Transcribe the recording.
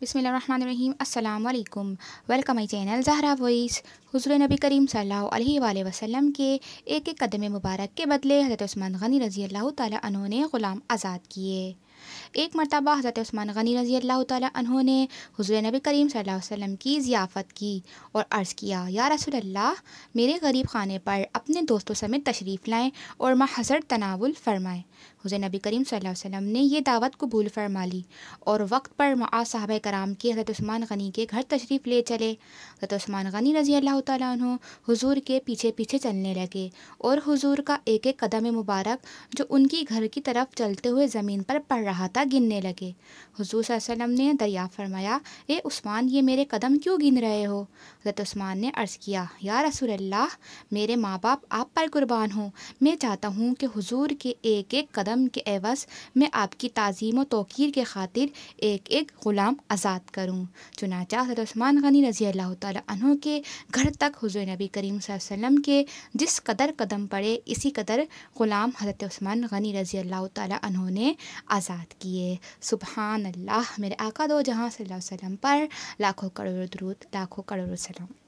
बिसमीम अल्लाम वेलकम आई चैनल जहरा वॉइस हजूर नबी करीम सल्लल्लाहु अलैहि वसल्लम के एक एक कदम मुबारक के बदले हज़रत उस्मान गनी रज़ी अल्लाह तहों ने ग़ुलाम आज़ाद किए एक मरतबा हज़रत ओस्मान गनी रज़ी अल्लाह तहों ने हज़र नबी करीम सल्लल्लाहु अलैहि वसल्लम की ज़ियाफ़त की और अर्ज़ किया या रसूल अल्लाह मेरे गरीब खाने पर अपने दोस्तों समेत तशरीफ़ लाएँ और हज़र तनावुल फ़रमाएँ हज़र नबी करीम सल्लल्लाहु अलैहि वसल्लम ने यह दावत कबूल फ़रमा ली और वक्त पर मआ साहब कराम के हज़रत उस्मान गनी के घर तशरीफ़ ले चले हज़रत उस्मान गनी रज़ी अल्लाह तहों हजूर के पीछे पीछे चलने लगे और हजूर का एक एक कदम मुबारक जो उनकी घर की तरफ चलते हुए ज़मीन पर पड़ रहा था गिनने लगे हजूर वसम ने दरिया फरमाया ए उस्मान ये मेरे कदम क्यों गिन रहे हो हज़रत उस्मान ने अर्ज़ किया या रसूल अल्लाह मेरे माँ बाप आप पर कुर्बान हों मैं चाहता हूँ कि हजूर के एक एक कदम के एवज़ मैं आपकी तज़ीम व तोकीर के खातिर एक एक ग़ुलाम आज़ाद करूँ चुनाचा हज़रत उस्मान गनी रज़ी अल्लाह तहों के घर तक हजूर नबी करीम वसम के जिस कदर कदम पड़े इसी कदर ग़ुलाम हज़रत उस्मान गनी रज़ी अल्लाह तहों ने आज़ाद साथ किए सुबहान अल्लाह मेरे आका दो जहाँ सल्लल्लाहु अलैहि वसल्लम पर लाखों करोड़ दरूद लाखों करोड़ सलाम